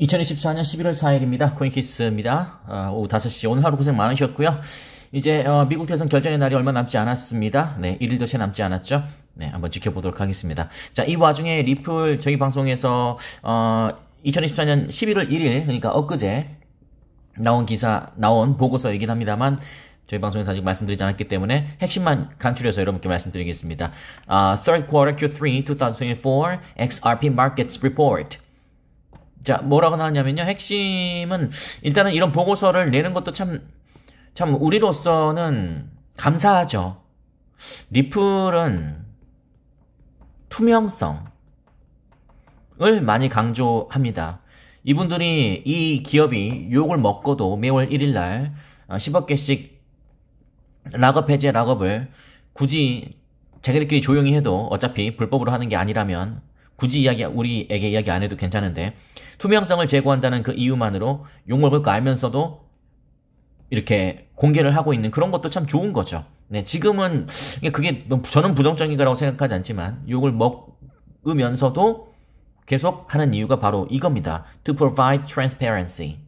2024년 11월 4일입니다. 코인키스입니다. 어, 오후 5시 오늘 하루 고생 많으셨고요. 이제 어, 미국 대선 결정의 날이 얼마 남지 않았습니다. 네, 1일도 채 남지 않았죠. 네, 한번 지켜보도록 하겠습니다. 자, 이 와중에 리플 저희 방송에서 어, 2024년 11월 1일 그러니까 엊그제 나온 기사 나온 보고서이긴 합니다만 저희 방송에서 아직 말씀드리지 않았기 때문에 핵심만 간추려서 여러분께 말씀드리겠습니다. Uh, third quarter Q3 2024 XRP markets report. 자, 뭐라고 나왔냐면요. 핵심은 일단은 이런 보고서를 내는 것도 참, 참 우리로서는 감사하죠. 리플은 투명성을 많이 강조합니다. 이분들이 이 기업이 욕을 먹고도 매월 1일날 10억 어, 개씩 락업 해제 락업을 굳이 자기들끼리 조용히 해도 어차피 불법으로 하는 게 아니라면 굳이 이야기 우리에게 이야기 안 해도 괜찮은데 투명성을 제고한다는 그 이유만으로 욕먹을거고 알면서도 이렇게 공개를 하고 있는 그런 것도 참 좋은 거죠. 네, 지금은 그게 저는 부정적인 거라고 생각하지 않지만 욕을 먹으면서도 계속 하는 이유가 바로 이겁니다. To provide transparency.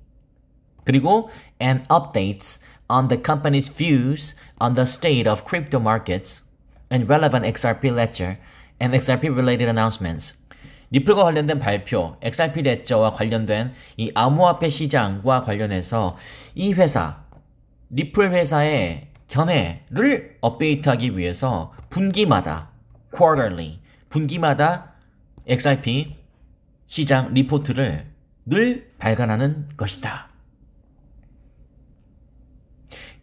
그리고 and updates on the company's views on the state of crypto markets and relevant XRP ledger and XRP related announcements. 리플과 관련된 발표, XRP 레저와 관련된 이 암호화폐 시장과 관련해서 이 회사, 리플 회사의 견해를 업데이트하기 위해서 분기마다, quarterly, 분기마다 XRP 시장 리포트를 늘 발간하는 것이다.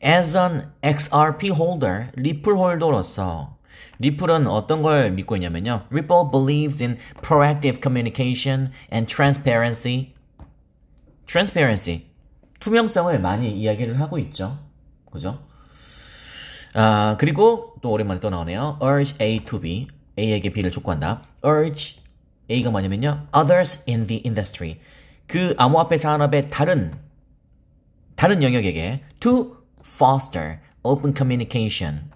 As an XRP holder, 리플 홀더로서 리플은 어떤 걸 믿고 있냐면요. Ripple believes in proactive communication and transparency. transparency. 투명성을 많이 이야기를 하고 있죠. 그죠? 아, 그리고 또 오랜만에 또 나오네요. urge A to B. A에게 B를 촉구한다. urge A가 뭐냐면요. others in the industry. 그 암호화폐 산업의 다른 다른 영역에게 to foster open communication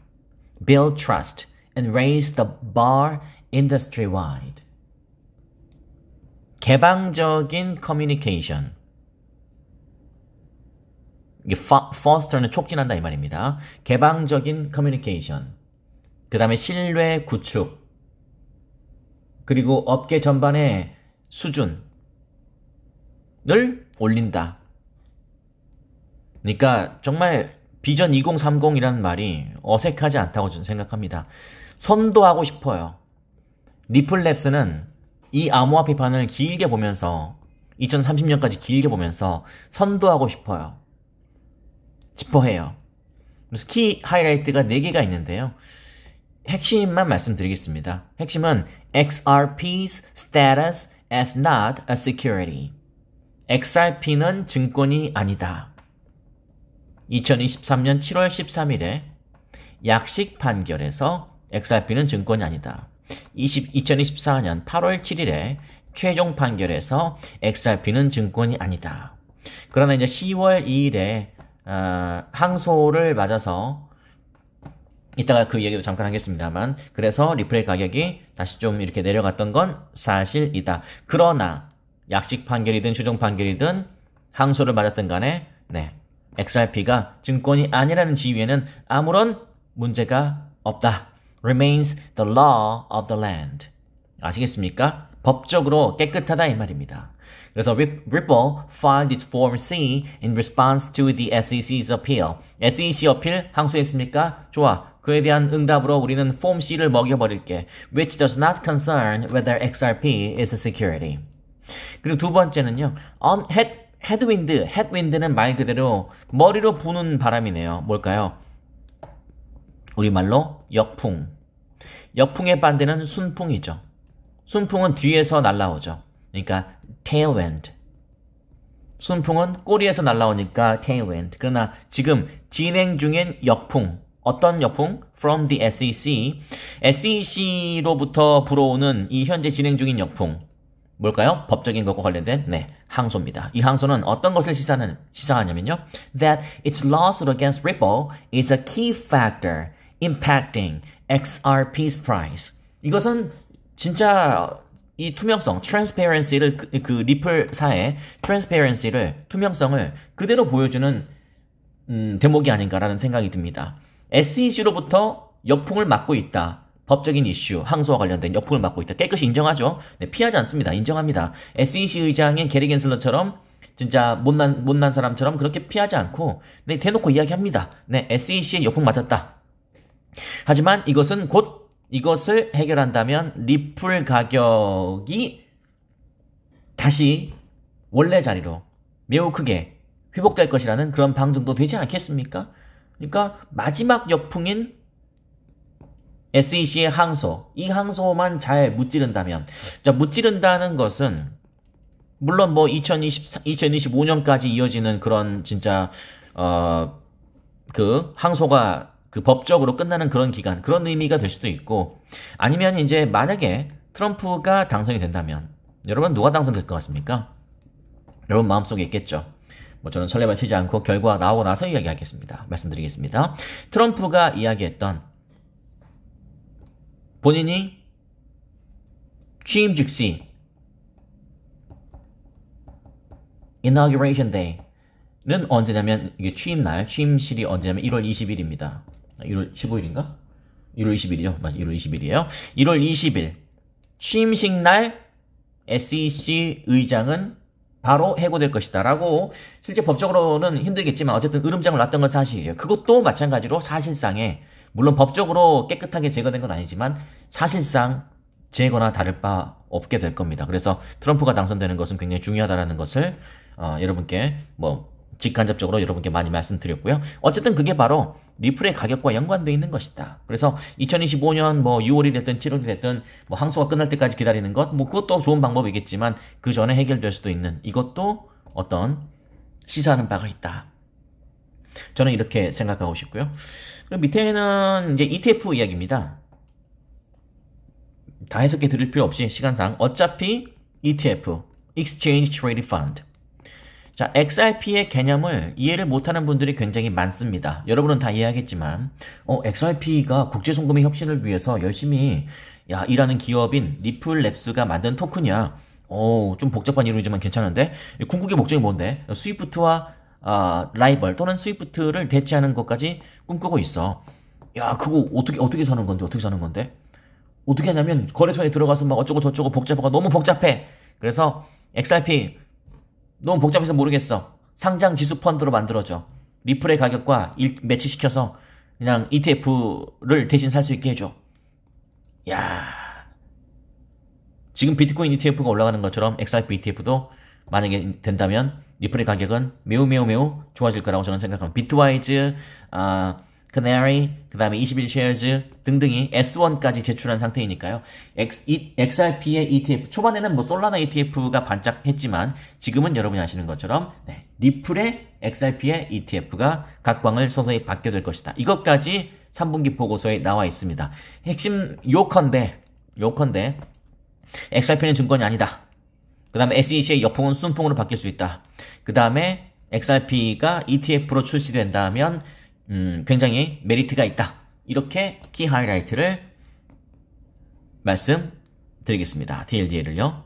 build trust, and raise the bar industry-wide. 개방적인 커뮤니케이션. 이게 foster는 촉진한다 이 말입니다. 개방적인 커뮤니케이션. 그 다음에 신뢰 구축. 그리고 업계 전반의 수준을 올린다. 그러니까 정말 비전 2030이라는 말이 어색하지 않다고 저는 생각합니다. 선도하고 싶어요. 리플랩스는 이 암호화폐 판을 길게 보면서 2030년까지 길게 보면서 선도하고 싶어요. 싶어해요. 스키 하이라이트가 4개가 있는데요. 핵심만 말씀드리겠습니다. 핵심은 XRP's status as not a security. XRP는 증권이 아니다. 2023년 7월 13일에 약식 판결에서 XRP는 증권이 아니다. 20, 2024년 8월 7일에 최종 판결에서 XRP는 증권이 아니다. 그러나 이제 10월 2일에 어, 항소를 맞아서 이따가 그 얘기도 잠깐 하겠습니다만 그래서 리플레이 가격이 다시 좀 이렇게 내려갔던 건 사실이다. 그러나 약식 판결이든 최종 판결이든 항소를 맞았던 간에 네 XRP가 증권이 아니라는 지위에는 아무런 문제가 없다. remains the law of the land. 아시겠습니까? 법적으로 깨끗하다 이 말입니다. 그래서 Ripple filed its Form C in response to the SEC's appeal. SEC 어필 항소했습니까? 좋아. 그에 대한 응답으로 우리는 Form C를 먹여버릴게. Which does not concern whether XRP is a security. 그리고 두 번째는요. On, had 헤드윈드, 헤드윈드는 말 그대로 머리로 부는 바람이네요. 뭘까요? 우리말로 역풍. 역풍의 반대는 순풍이죠. 순풍은 뒤에서 날라오죠. 그러니까 tailwind. 순풍은 꼬리에서 날라오니까 tailwind. 그러나 지금 진행 중인 역풍. 어떤 역풍? From the SEC. SEC로부터 불어오는 이 현재 진행 중인 역풍. 뭘까요? 법적인 것과 관련된 네, 항소입니다. 이 항소는 어떤 것을 시사하는, 시사하냐면요. That its lawsuit against Ripple is a key factor impacting XRP's price. 이것은 진짜 이 투명성, transparency를 그, 그 리플사의 transparency를 투명성을 그대로 보여주는 음, 대목이 아닌가라는 생각이 듭니다. SEC로부터 역풍을 맞고 있다. 법적인 이슈, 항소와 관련된 역풍을 맞고 있다. 깨끗이 인정하죠. 네, 피하지 않습니다. 인정합니다. SEC 의장인 게리 겐슬러처럼 진짜 못난 못난 사람처럼 그렇게 피하지 않고 네, 대놓고 이야기합니다. 네, SEC의 역풍 맞았다. 하지만 이것은 곧 이것을 해결한다면 리플 가격이 다시 원래 자리로 매우 크게 회복될 것이라는 그런 방증도 되지 않겠습니까? 그러니까 마지막 역풍인 SEC의 항소, 이 항소만 잘 무찌른다면, 자, 그러니까 무찌른다는 것은, 물론 뭐 2024, 2025년까지 이어지는 그런 진짜, 어, 그 항소가 그 법적으로 끝나는 그런 기간, 그런 의미가 될 수도 있고, 아니면 이제 만약에 트럼프가 당선이 된다면, 여러분 누가 당선될 것 같습니까? 여러분 마음속에 있겠죠? 뭐 저는 설레발 치지 않고 결과 나오고 나서 이야기하겠습니다. 말씀드리겠습니다. 트럼프가 이야기했던 본인이 취임 즉시 inauguration day는 언제냐면 이게 취임 날취임실이 언제냐면 1월 20일입니다. 1월 15일인가? 1월 20일이죠. 맞아. 1월 20일이에요. 1월 20일 취임식 날 SEC 의장은 바로 해고될 것이다라고 실제 법적으로는 힘들겠지만 어쨌든 으름장을 놨던 건 사실이에요. 그것도 마찬가지로 사실상의 물론 법적으로 깨끗하게 제거된 건 아니지만 사실상 제거나 다를 바 없게 될 겁니다. 그래서 트럼프가 당선되는 것은 굉장히 중요하다라는 것을 어, 여러분께 뭐 직간접적으로 여러분께 많이 말씀드렸고요. 어쨌든 그게 바로 리플의 가격과 연관되어 있는 것이다. 그래서 2025년 뭐 6월이 됐든 7월이 됐든 뭐 항소가 끝날 때까지 기다리는 것, 뭐 그것도 좋은 방법이겠지만 그 전에 해결될 수도 있는 이것도 어떤 시사하는 바가 있다. 저는 이렇게 생각하고 싶고요. 그럼 밑에는 이제 ETF 이야기입니다. 다 해석해 드릴 필요 없이 시간상 어차피 ETF, Exchange Traded Fund. 자, XRP의 개념을 이해를 못하는 분들이 굉장히 많습니다. 여러분은 다 이해하겠지만, 어, XRP가 국제송금의 혁신을 위해서 열심히 야, 일하는 기업인 리플랩스가 만든 토큰이야. 오, 어, 좀 복잡한 이론이지만 괜찮은데? 궁극의 목적이 뭔데? 스위프트와 아, 라이벌 또는 스위프트를 대체하는 것까지 꿈꾸고 있어. 야, 그거 어떻게 어떻게 사는 건데? 어떻게 사는 건데? 어떻게 하냐면 거래소에 들어가서 막 어쩌고 저쩌고 복잡하고 너무 복잡해. 그래서 XRP 너무 복잡해서 모르겠어. 상장 지수 펀드로 만들어져 리플의 가격과 일, 매치시켜서 그냥 ETF를 대신 살 수 있게 해줘. 야 지금 비트코인 ETF가 올라가는 것처럼 XRP ETF도 만약에 된다면 리플의 가격은 매우 매우 매우 좋아질 거라고 저는 생각합니다. 비트와이즈, 아, 그네리, 그 다음에 21쉐어즈 등등이 S1까지 제출한 상태이니까요. X, r p 의 ETF, 초반에는 뭐 솔라나 ETF가 반짝했지만 지금은 여러분이 아시는 것처럼 네, 리플의 XRP의 ETF가 각광을 서서히 받게 될 것이다. 이것까지 3분기 보고서에 나와 있습니다. 핵심 요컨대, 요컨대 XRP는 증권이 아니다. 그 다음에 SEC의 여풍은 순풍으로 바뀔 수 있다. 그 다음에 XRP가 ETF로 출시된다면 음, 굉장히 메리트가 있다. 이렇게 키 하이라이트를 말씀드리겠습니다. DLDA를요.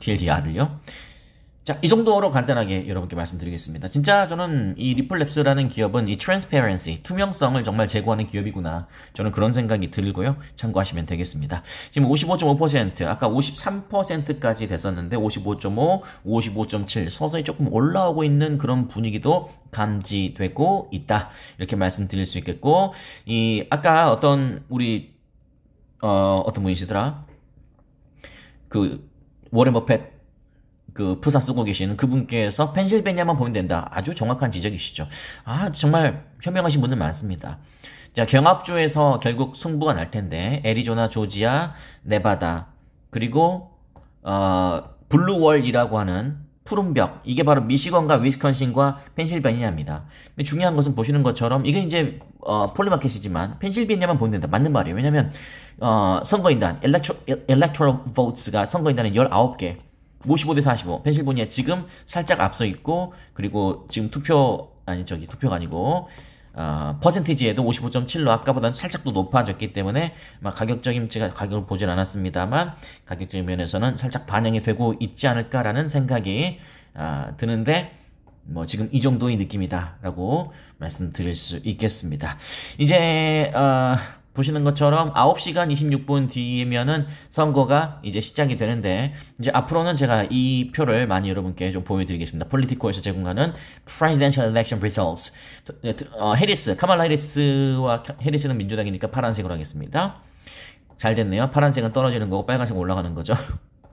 DLDR을요. 자, 이 정도로 간단하게 여러분께 말씀드리겠습니다. 진짜 저는 이 리플랩스라는 기업은 이 트랜스페런시, 투명성을 정말 제고하는 기업이구나. 저는 그런 생각이 들고요. 참고하시면 되겠습니다. 지금 55.5%, 아까 53%까지 됐었는데 55.5, 55.7 서서히 조금 올라오고 있는 그런 분위기도 감지되고 있다. 이렇게 말씀드릴 수 있겠고 이 아까 어떤 우리 어, 어떤 분이시더라? 그 워렌 버펫 그 프사 쓰고 계시는 그분께서 펜실베니아만 보면 된다. 아주 정확한 지적이시죠. 아 정말 현명하신 분들 많습니다. 자경합주에서 결국 승부가 날 텐데 애리조나, 조지아, 네바다 그리고 어 블루월이라고 하는 푸른벽 이게 바로 미시건과 위스컨신과 펜실베니아입니다. 근데 중요한 것은 보시는 것처럼 이게 이제 어, 폴리마켓이지만 펜실베니아만 보면 된다. 맞는 말이에요. 왜냐하면 어, 선거인단 엘렉트로 엘렉트로 보트가 선거인단은 19개 55대 45. 펜실보니아 지금 살짝 앞서 있고 그리고 지금 투표 아니 저기 투표가 아니고 어, 퍼센티지에도 55.7로 아까보다는 살짝 더 높아졌기 때문에 가격적인 제가 가격을 보진 않았습니다만 가격적인 면에서는 살짝 반영이 되고 있지 않을까라는 생각이 어, 드는데 뭐 지금 이 정도의 느낌이다라고 말씀드릴 수 있겠습니다. 이제 어, 보시는 것처럼 9시간 26분 뒤면은 선거가 이제 시작이 되는데 이제 앞으로는 제가 이 표를 많이 여러분께 좀 보여드리겠습니다. 폴리티코에서 제공하는 Presidential Election Results 네, 어, 해리스, 카말라 해리스와 해리스는 민주당이니까 파란색으로 하겠습니다. 잘 됐네요. 파란색은 떨어지는 거고 빨간색 올라가는 거죠.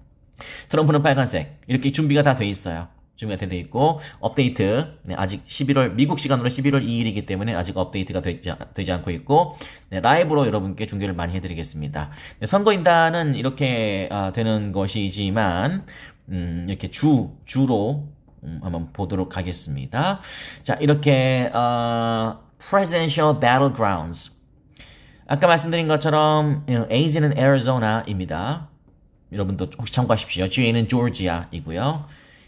트럼프는 빨간색 이렇게 준비가 다 돼 있어요. 준비가 되어 있고 업데이트 네, 아직 11월 미국 시간으로 11월 2일이기 때문에 아직 업데이트가 되지, 되지 않고 있고 네, 라이브로 여러분께 중계를 많이 해드리겠습니다. 네, 선거인단은 이렇게 아, 되는 것이지만 음, 이렇게 주 주로 음, 한번 보도록 하겠습니다. 자 이렇게 어, Presidential Battlegrounds 아까 말씀드린 것처럼 you know, AZ는 애리조나입니다. 여러분도 혹시 참고하십시오. GA는 조지아이고요.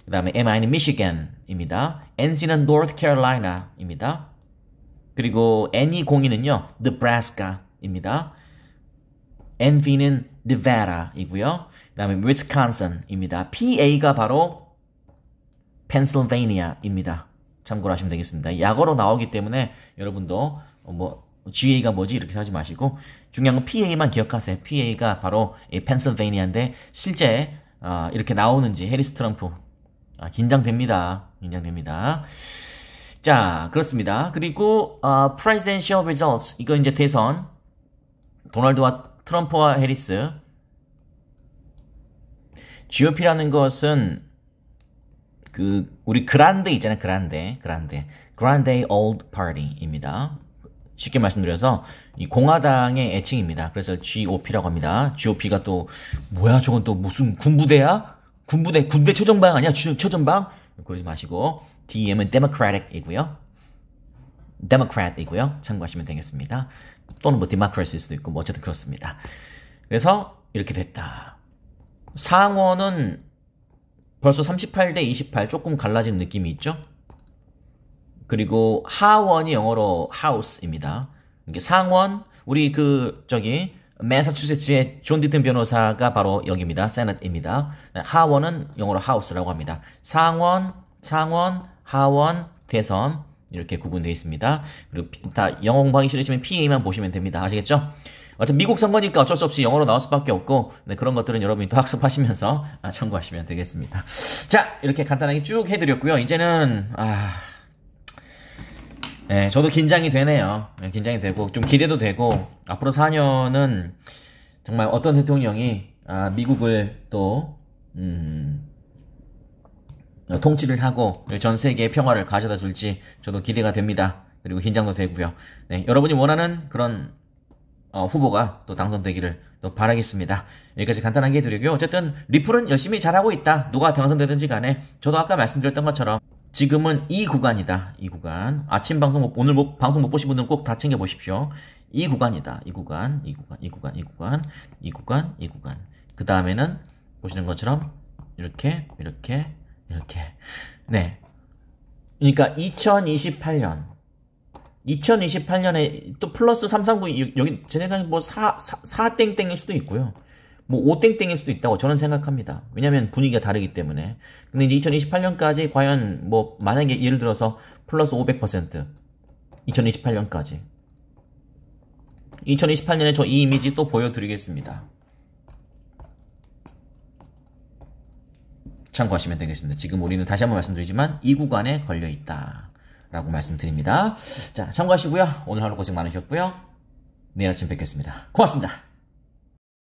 그 다음에 MI는 Michigan입니다. NC는 North Carolina입니다. 그리고 N이 e 0 2는요 Nebraska입니다. NV는 Nevada이고요. 그 다음에 Wisconsin입니다. PA가 바로 Pennsylvania입니다. 참고로 하시면 되겠습니다. 약어로 나오기 때문에 여러분도 뭐 GA가 뭐지 이렇게 하지 마시고 중요한 건 PA만 기억하세요. PA가 바로 펜실베니아인데 실제 어, 이렇게 나오는지 해리스 트럼프 아, 긴장됩니다. 긴장됩니다. 자, 그렇습니다. 그리고 어, 아, presidential results 이거 이제 대선 도널드와 트럼프와 해리스 GOP라는 것은 그 우리 그란데 있잖아요. 그란데. 그란데. 그란데 old party입니다. 쉽게 말씀드려서 이 공화당의 애칭입니다. 그래서 GOP라고 합니다. GOP가 또 뭐야? 저건 또 무슨 군부대야? 군부대 군대 최전방 아니야 최전방 그러지 마시고 DM은 Democratic이고요. Democrat이고요. 참고하시면 되겠습니다. 또는 뭐 Democracy일 수도 있고 뭐 어쨌든 그렇습니다. 그래서 이렇게 됐다. 상원은 벌써 38대 28 조금 갈라진 느낌이 있죠? 그리고 하원이 영어로 house입니다. 이게 상원 우리 그 저기 매사추세츠의 존 디튼 변호사가 바로 여기입니다. 세넷입니다. 네, 하원은 영어로 하우스라고 합니다. 상원, 상원, 하원, 대선 이렇게 구분되어 있습니다. 그리고 다 영어 공부하기 싫으시면 PA만 보시면 됩니다. 아시겠죠? 어차피 미국 선거니까 어쩔 수 없이 영어로 나올 수밖에 없고 네, 그런 것들은 여러분이 또 학습하시면서 아, 참고하시면 되겠습니다. 자 이렇게 간단하게 쭉 해드렸고요. 이제는 아... 네, 저도 긴장이 되네요. 네, 긴장이 되고 좀 기대도 되고 앞으로 4년은 정말 어떤 대통령이 아, 미국을 또 음, 통치를 하고 전 세계의 평화를 가져다 줄지 저도 기대가 됩니다. 그리고 긴장도 되고요. 네, 여러분이 원하는 그런 어, 후보가 또 당선되기를 또 바라겠습니다. 여기까지 간단하게 해드리고요. 어쨌든 리플은 열심히 잘하고 있다. 누가 당선되든지 간에 저도 아까 말씀드렸던 것처럼 지금은 이 구간이다. 이 구간. 아침 방송 못, 오늘 못, 방송 못 보신 분들은 꼭 다 챙겨 보십시오. 이 구간이다. 이 구간, 이 구간, 이 구간, 이 구간, 이 구간, 이 구간. 그 다음에는 보시는 것처럼 이렇게, 이렇게, 이렇게. 네. 그러니까 2028년. 2028년에 또 플러스 339 여기 제네가 뭐 4, 4, 4 땡땡일 수도 있고요. 뭐 오땡땡일 수도 있다고 저는 생각합니다. 왜냐하면 분위기가 다르기 때문에. 근데 이제 2028년까지 과연 뭐 만약에 예를 들어서 플러스 500% 2028년까지 2028년에 저 이 이미지 또 보여드리겠습니다. 참고하시면 되겠습니다. 지금 우리는 다시 한번 말씀드리지만 이 구간에 걸려 있다. 라고 말씀드립니다. 자, 참고하시고요. 오늘 하루 고생 많으셨고요. 내일 아침 뵙겠습니다. 고맙습니다.